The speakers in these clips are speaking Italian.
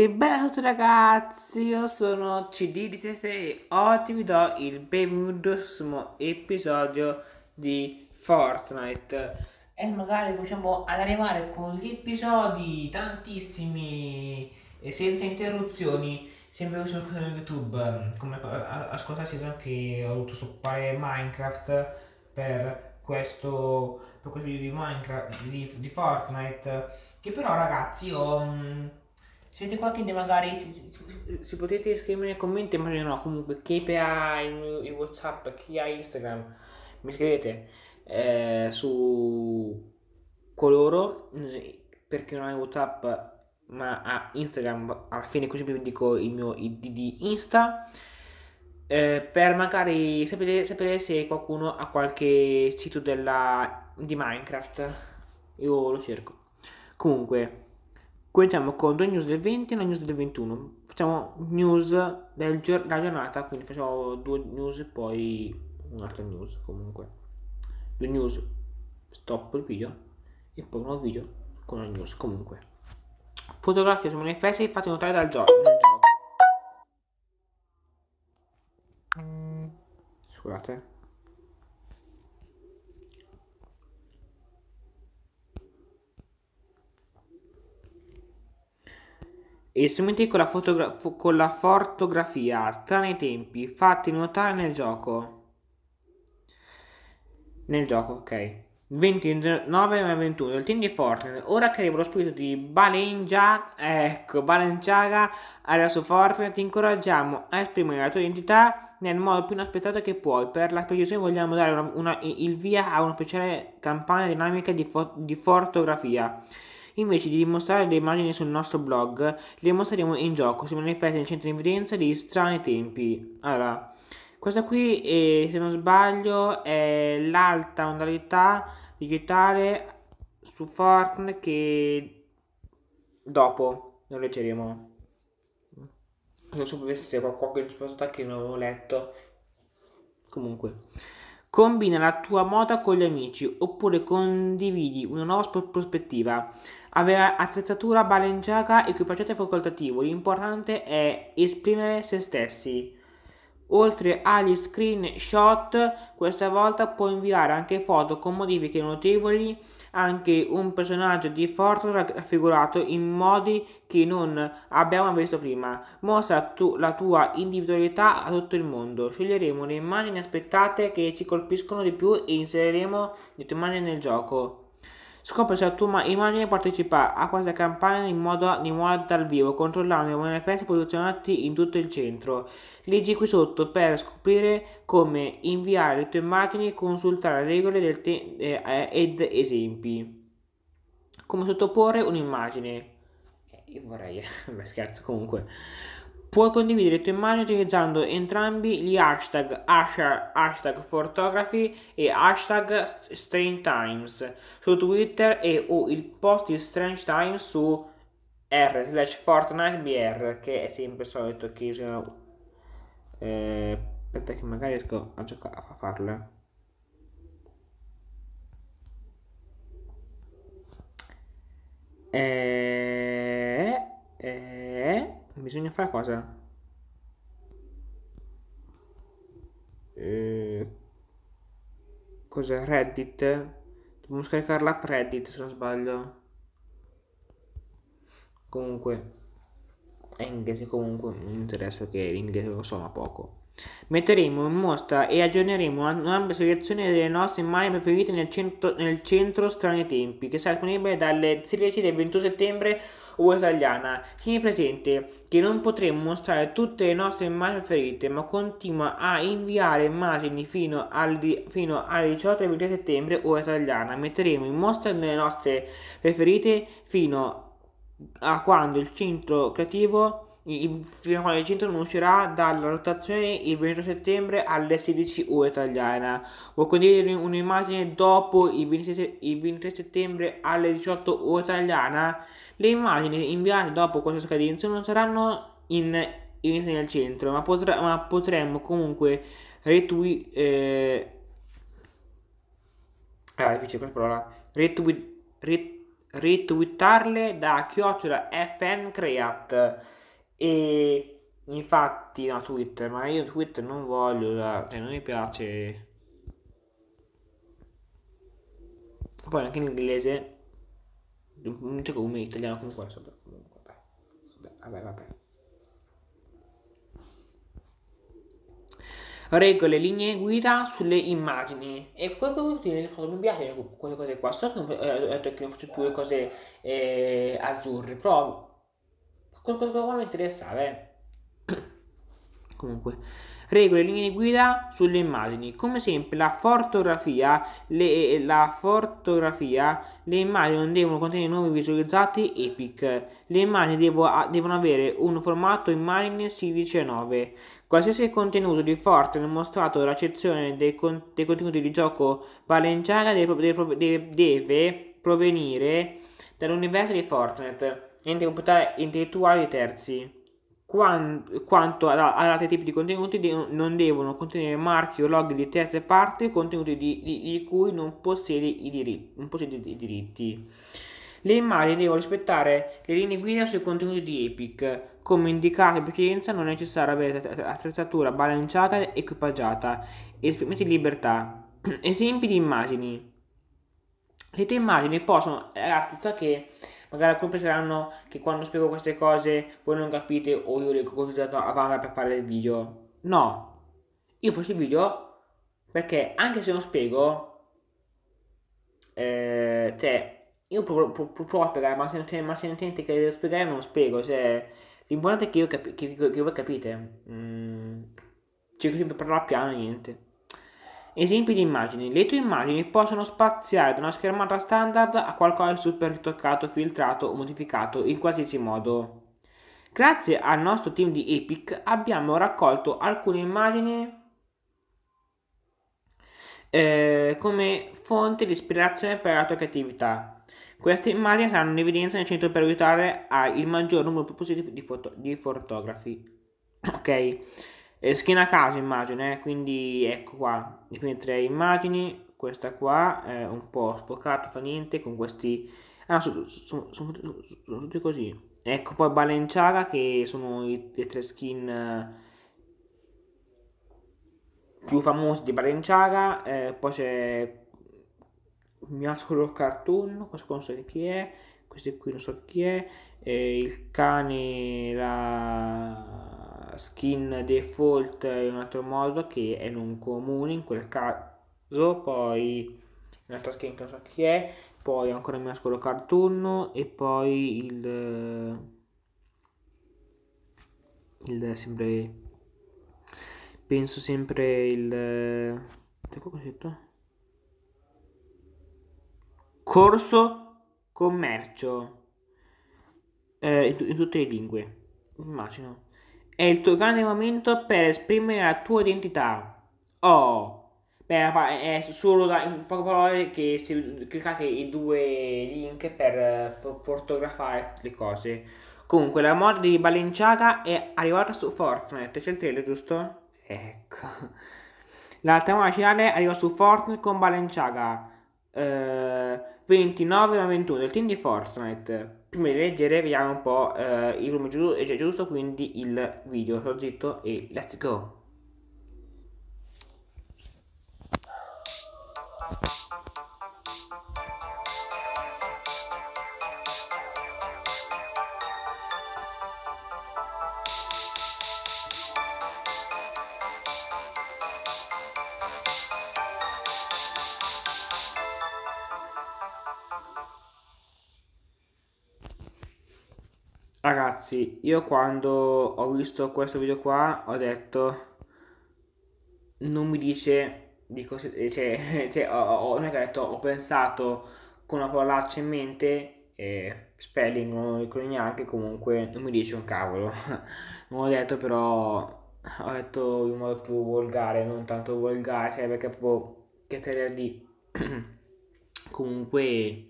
E bella a tutti ragazzi, io sono CD17 e oggi vi do il benvenuto al prossimo episodio di Fortnite E magari riusciamo ad arrivare con gli episodi tantissimi e senza interruzioni Sempre su YouTube, come ascoltassi anche ho dovuto stoppare Minecraft per questo, per questo video di Minecraft, di, di Fortnite Che però ragazzi ho... Mm, se avete qualche idea magari se potete scrivere nei commenti, immagino no, comunque chi ha i Whatsapp, chi ha Instagram, mi scrivete eh, su coloro mm, perché non ha Whatsapp ma ha Instagram, alla fine così vi dico il mio ID di Insta. Eh, per magari sapere, sapere, se qualcuno ha qualche sito della, di Minecraft. Io lo cerco. Comunque, Cominciamo con due news del 20 e una news del 21. Facciamo news della giornata, quindi facciamo due news e poi un'altra news comunque. Due news, stop il video e poi un nuovo video con la news comunque. Fotografie su manifesti fatte notare dal gioco. Scusate. esperimenti con la, fotograf- con la fotografia, strani tempi, fatti notare nel gioco. Nel gioco, ok. 29 e 21 il team di Fortnite ora che arriva lo spirito di Balenciaga ecco Balenciaga alla su Fortnite ti incoraggiamo a esprimere la tua identità nel modo più inaspettato che puoi per la precisione vogliamo dare una, una, il via a una speciale campagna dinamica di, fo- di fotografia Invece di mostrare le immagini sul nostro blog, le mostreremo in gioco, si manifesta in centro di evidenza di strani tempi. Allora, questa qui, è, se non sbaglio, è l'alta modalità digitale su Fortnite che dopo lo leggeremo. Non so se c'è qualcosa che non avevo letto. Comunque. Combina la tua moda con gli amici oppure condividi una nuova prospettiva. Avere attrezzatura balengiaga equipaggiato e facoltativo, l'importante è esprimere se stessi. Oltre agli screenshot, questa volta può inviare anche foto con modifiche notevoli, anche un personaggio di Fortnite raffigurato in modi che non abbiamo visto prima. Mostra tu, la tua individualità a tutto il mondo. Sceglieremo le immagini aspettate che ci colpiscono di più e inseriremo le tue immagini nel gioco. Scopre se la tua immagine partecipa a questa campagna in modo dimora dal vivo, controllando i manifesti posizionati in tutto il centro. Leggi qui sotto per scoprire come inviare le tue immagini, e consultare regole eh, eh, ed esempi. Come sottoporre un'immagine. Eh, io vorrei, ma scherzo comunque. Puoi condividere le tue immagini utilizzando entrambi gli hashtag, hashtag, hashtag photography e hashtag strange times su Twitter e o il post di strange times su r slash fortnitebr che è sempre il solito che bisogna eh, aspetta che magari riesco a giocare a farlo eh e... Eh, bisogna fare cosa? E... Eh. Cos'è? Reddit? Dobbiamo scaricare l'app Reddit se non sbaglio. Comunque. È in inglese comunque, non mi interessa che l'inglese lo so ma poco. Metteremo in mostra e aggiorneremo un'ampia selezione delle nostre immagini preferite nel centro, nel centro Strani Tempi, che sarà disponibile dalle 16 del 21 settembre ora italiana. Tieni presente che non potremo mostrare tutte le nostre immagini preferite, ma continua a inviare immagini fino, al, fino alle 18 del 21 settembre ora italiana. Metteremo in mostra le nostre preferite fino a quando il centro creativo il centro non uscirà dalla rotazione il 28 settembre alle 16 ore italiana. Può condividere un'immagine dopo il 23 settembre alle 18 ore italiana. Le immagini inviate dopo questa scadenza non saranno in inizio nel centro, ma, potre, ma potremmo comunque retweet. Eh, ah, difficile questa parola. Retweet, ret, retweetarle da chiocciola fncreat. E infatti no, Twitter, ma io Twitter non voglio, cioè, cioè non mi piace. Poi anche in inglese, non c'è come in italiano comunque, vabbè, vabbè, vabbè. vabbè. regole, linee guida sulle immagini e quello che dire le foto mi piace queste cose qua so che eh, ho detto che non faccio più le cose eh, azzurre però cosa mi interessava, eh. Comunque, regole e linee guida sulle immagini. Come sempre, la fotografia, le, la fotografia, le immagini non devono contenere nomi visualizzati epic. Le immagini devo, devono avere un formato immagine 16:9. Qualsiasi contenuto di Fortnite mostrato dalla sezione dei, con, dei, contenuti di gioco Valenciaga deve, deve, deve provenire dall'universo di Fortnite proprietà intellettuali terzi quanto ad altri tipi di contenuti non devono contenere marchi o log di terze parti contenuti di, di, di cui non possiede, i diritti, non possiede i diritti. Le immagini devono rispettare le linee guida sui contenuti di Epic. Come indicato in precedenza non è necessario avere attrezzatura bilanciata e equipaggiata. Esprimete libertà. Esempi di immagini. Le tue immagini possono, eh, ragazzi, so che Magari alcuni penseranno che quando spiego queste cose voi non capite o io le ho usato a vana per fare il video. No, io faccio il video perché anche se non spiego, eh, cioè, io provo, provo, provo, a spiegare, ma se, non, ma se sente che devo spiegare non lo spiego, cioè, l'importante è che, io capi, che, che, che voi capite. Mm, cerco sempre di parlare piano, niente. Esempi di immagini. Le tue immagini possono spaziare da una schermata standard a qualcosa di super toccato, filtrato o modificato in qualsiasi modo. Grazie al nostro team di Epic abbiamo raccolto alcune immagini eh, come fonte di ispirazione per la tua creatività. Queste immagini saranno in evidenza nel centro per aiutare il maggior numero possibile di, foto- di fotografi. Ok? eh, schiena a caso immagine, eh, quindi ecco qua, le prime tre immagini, questa qua, eh, un po' sfocata, fa niente, con questi... Ah, sono, sono, sono, sono tutti così. Ecco poi Balenciaga che sono i, le tre skin eh, più famosi di Balenciaga, eh, poi c'è Miascolo Cartoon, questo non so chi è, questi qui non so chi è, eh, il cane, la skin default in un altro modo che è non comune in quel caso poi un'altra skin che non so chi è poi ancora il mascolo cartoon e poi il il sempre penso sempre il corso commercio eh, in, in tutte le lingue immagino è il tuo grande momento per esprimere la tua identità. Oh, beh, è solo da, in poche parole che se cliccate i due link per uh, fotografare le cose. Comunque, la mod di Balenciaga è arrivata su Fortnite. C'è il trailer, giusto? Ecco. La trama finale arriva su Fortnite con Balenciaga. 29 a 21, il team di Fortnite. Prima di leggere vediamo un po' eh, il nome giusto, cioè giusto, quindi il video. Sto zitto e let's go! Ragazzi, io quando ho visto questo video qua ho detto non mi dice di cosa eh, cioè, cioè ho, ho, detto, ho pensato con una parolaccia in mente e Spelling non lo ricordo neanche comunque non mi dice un cavolo non ho detto però ho detto in modo più volgare non tanto volgare cioè perché proprio che 3 di comunque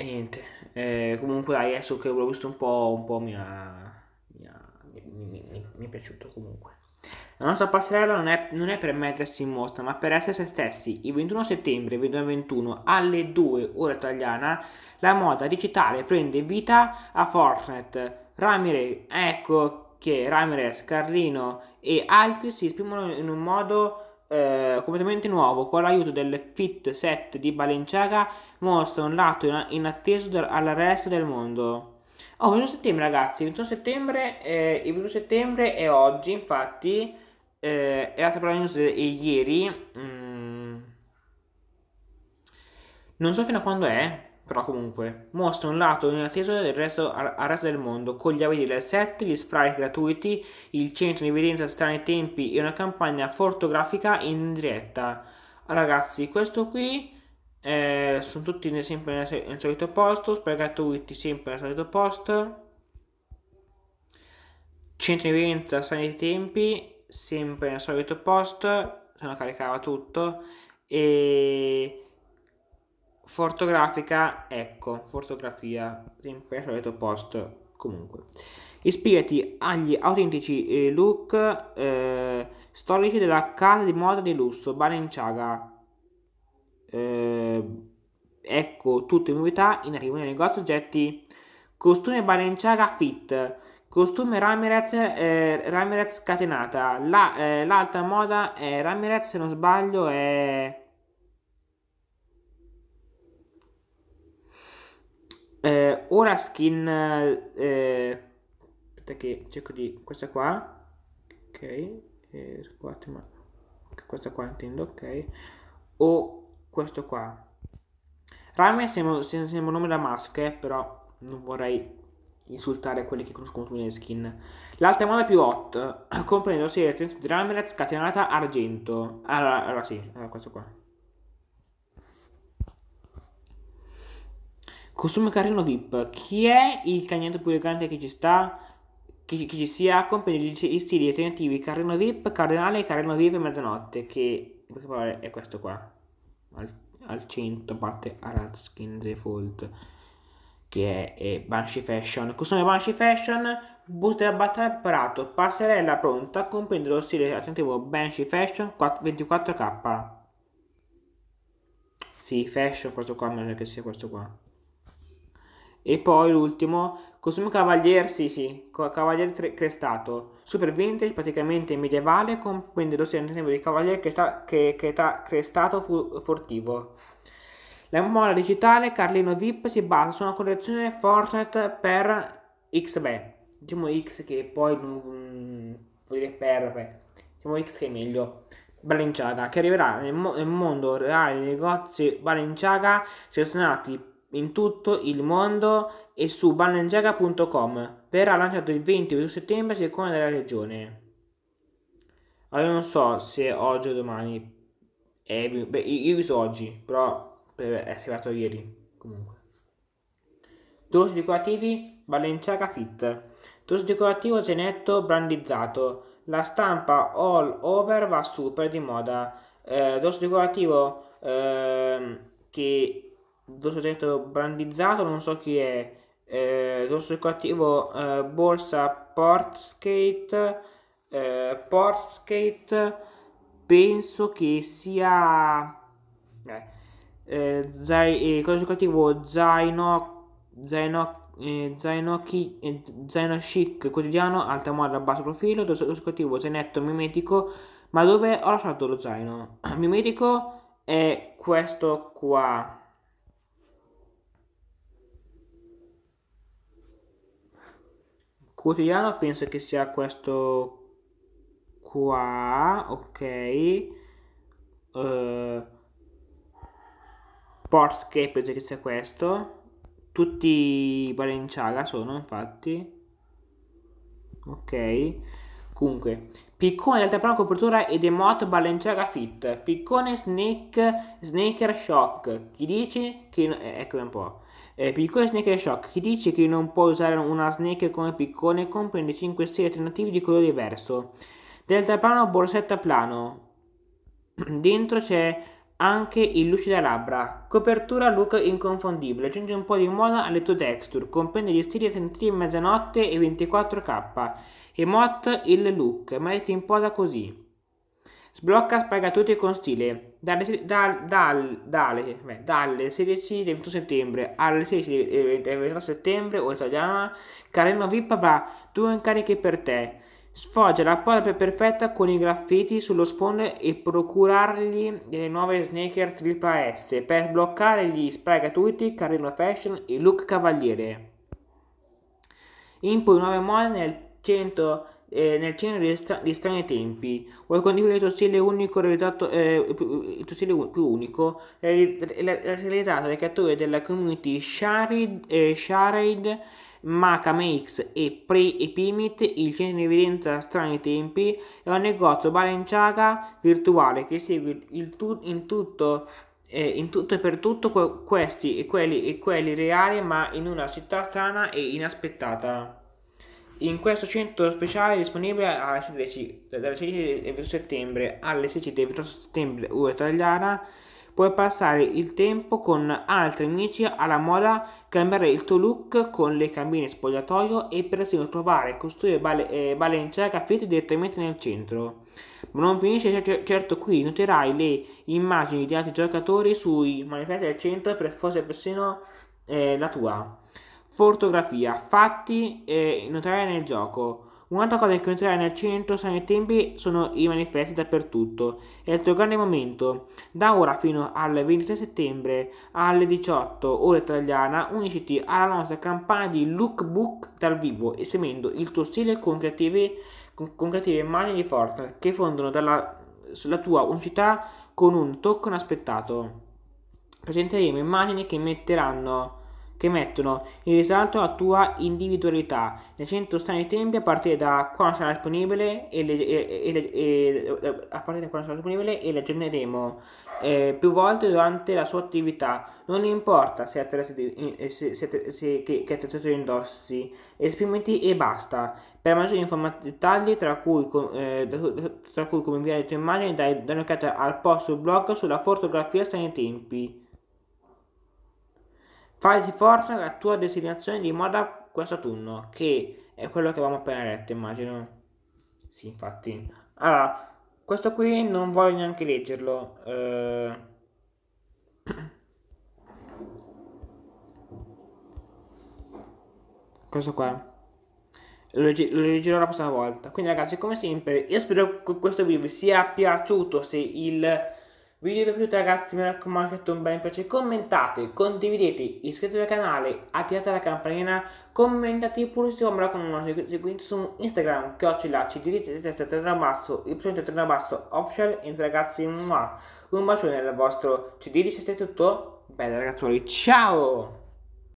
e niente, eh, comunque dai, adesso che l'ho visto un po', un po' mi, ha, mi, mi, mi, mi è piaciuto comunque. La nostra passerella non è, non è, per mettersi in mostra, ma per essere se stessi. Il 21 settembre 2021 alle 2 ora italiana, la moda digitale prende vita a Fortnite. Ramirez, ecco che Ramirez, Carlino e altri si esprimono in un modo eh, completamente nuovo con l'aiuto del fit set di Balenciaga mostra un lato inatteso al resto del mondo. Oh, 21 settembre ragazzi, 21 settembre, eh, il 21 settembre è oggi infatti, eh, è stata la news ieri, mm. non so fino a quando è, però comunque, mostra un lato inatteso del resto, al resto del mondo, con gli avvisi del set, gli sprite gratuiti, il centro in evidenza strani tempi e una campagna fotografica in diretta. Ragazzi, questo qui eh, sono tutti sempre nel, nel solito posto, sprite gratuiti sempre nel solito posto. Centro in evidenza strani tempi, sempre nel solito post, se no caricava tutto. E fotografica, ecco, fotografia, sempre al solito post, comunque. Ispirati agli autentici eh, look eh, storici della casa di moda di lusso Balenciaga. Eh, ecco tutte le novità in arrivo nel negozio oggetti. Costume Balenciaga Fit, costume Ramirez, eh, Ramirez scatenata, La, eh, l'alta moda è Ramirez se non sbaglio è ora skin... Eh, aspetta che cerco di... Questa qua. Ok. scusate, eh, ma... Questa qua intendo, ok. O questo qua. Rame sembra, un nome da maschere, eh, però non vorrei insultare quelli che conoscono tutte le skin. L'altra moda più hot, comprendo sia sì, di Ramirez scatenata argento. Allora, allora sì, allora questo qua. Costume carino VIP. Chi è il cagnetto più elegante che ci sta? Che, che ci sia compie gli stili alternativi Carreno VIP, Cardinale e VIP e Mezzanotte, che è questo qua. Al, al centro parte Arad Skin Default, che è, è Banshee Fashion. Costume Banshee Fashion, boost della battaglia preparato, passerella pronta, comprende lo stile alternativo Banshee Fashion 24K. Sì, fashion questo qua, meglio che sia questo qua. E poi l'ultimo, costume cavalier, sì sì, cavalier crestato, super vintage, praticamente medievale, comprende lo stile di cavalier cresta, che, che ta, crestato fu, furtivo. La memoria digitale Carlino VIP si basa su una collezione Fortnite per X, beh, diciamo X che poi non vuol dire per, beh, diciamo X che è meglio. Balenciaga, che arriverà nel, mo- nel mondo reale dei negozi Balenciaga selezionati in tutto il mondo e su balenciaga.com. Verrà lanciato il 20 settembre a seconda della regione. Allora non so se oggi o domani. È, beh, io ho visto oggi, però è arrivato ieri. Comunque. Dorsi decorativi Balenciaga Fit. Dorso decorativo cenetto brandizzato. La stampa all over va super di moda. Eh, dorso decorativo eh, che un soggetto brandizzato, non so chi è, eh, rosso e ecco cattivo, eh, borsa Portskate, eh, Portskate, penso che sia... Eh, eh, zai, eh, cosa ecco cattivo zaino zaino eh, zaino, chi, eh, zaino chic quotidiano alta moda basso profilo lo cattivo ecco zainetto mimetico ma dove ho lasciato lo zaino mimetico è questo qua quotidiano penso che sia questo qua, ok. Uh, eh, Portscape penso che sia questo. Tutti Balenciaga sono infatti. Ok. Comunque, piccone d'alta plana copertura ed emote Balenciaga fit. Piccone snake, sneaker shock. Chi dice che... Eh, eccomi un po'. Eh, piccone Snake Shock. Chi dice che non può usare una Snake come piccone comprende 5 stili alternativi di colore diverso. Delta plano, borsetta plano. Dentro c'è anche il lucida labbra. Copertura look inconfondibile. Aggiunge un po' di moda alle tue texture. Comprende gli stili alternativi mezzanotte e 24k. Emote il look. Metti in posa così. Sblocca spagatutto con stile. Dalle, dal, dal, dalle, beh, dalle 16 del 21 settembre alle 16 del 29 settembre, o italiana, Carino VIP avrà due incarichi per te. Sfoggia la polpa perfetta con i graffiti sullo sfondo e procurargli le nuove sneaker tripla S per sbloccare gli spray gratuiti Carino Fashion e Look Cavaliere. Impoi nuove mode nel centro eh, nel cenere di, stra- di, strani tempi. Vuoi condividere eh, il tuo stile unico realizzato, eh, il tuo stile più unico, realizzato dai creatori della community Shared, eh, Shared Macamakes e Pre-Epimit, il centro in evidenza Strani Tempi, è un negozio balenciaga virtuale che segue tu- in tutto eh, in tutto e per tutto questi e quelli, e quelli reali ma in una città strana e inaspettata. In questo centro speciale disponibile alle 16, dalle 16 del 21 settembre alle 16 del 28 settembre ora italiana puoi passare il tempo con altri amici alla moda, cambiare il tuo look con le cabine spogliatoio e persino trovare e costruire bal- eh, balenciaga fit direttamente nel centro. Ma non finisce c- certo qui, noterai le immagini di altri giocatori sui manifesti del centro per forse persino eh, la tua. Fotografia, fatti e notare nel gioco. Un'altra cosa che entrerà nel centro sono i tempi, sono i manifesti dappertutto. È il tuo grande momento. Da ora fino al 23 settembre alle 18 ore italiana unisciti alla nostra campagna di lookbook dal vivo, esprimendo il tuo stile con creative, con, con creative immagini di forza che fondono dalla, la tua unicità con un tocco inaspettato. Presenteremo immagini che metteranno che mettono in risalto la tua individualità, facendo stare i tempi a partire da quando sarà disponibile e, le, e, e, e a partire da quando sarà disponibile e le aggiorneremo eh, più volte durante la sua attività. Non importa se attrezzo eh, se, se, se, che, che attrezzature indossi, esprimiti e basta. Per maggiori informazioni dettagli, tra cui, eh, tra cui come inviare le tue immagini, dai, un'occhiata al post sul blog sulla fotografia stare i tempi. Fai forza la tua destinazione di moda questo quest'autunno, che è quello che avevamo appena letto, immagino. Sì, infatti. Allora, questo qui non voglio neanche leggerlo. Eh... Questo qua. Lo, legge lo, leggerò la prossima volta. Quindi ragazzi, come sempre, io spero che questo video vi sia piaciuto. Se il Video vi è piaciuto ragazzi, mi raccomando lasciate un bel piace, commentate, condividete, iscrivetevi al canale, attivate la campanellina, commentate pure se mi raccomando, seguite su Instagram, che oggi la chiocciolaci, dirigete testa terra basso, il presente terra basso official, e ragazzi, un bacione dal vostro ci CD, se è tutto, bella ragazzuoli, ciao!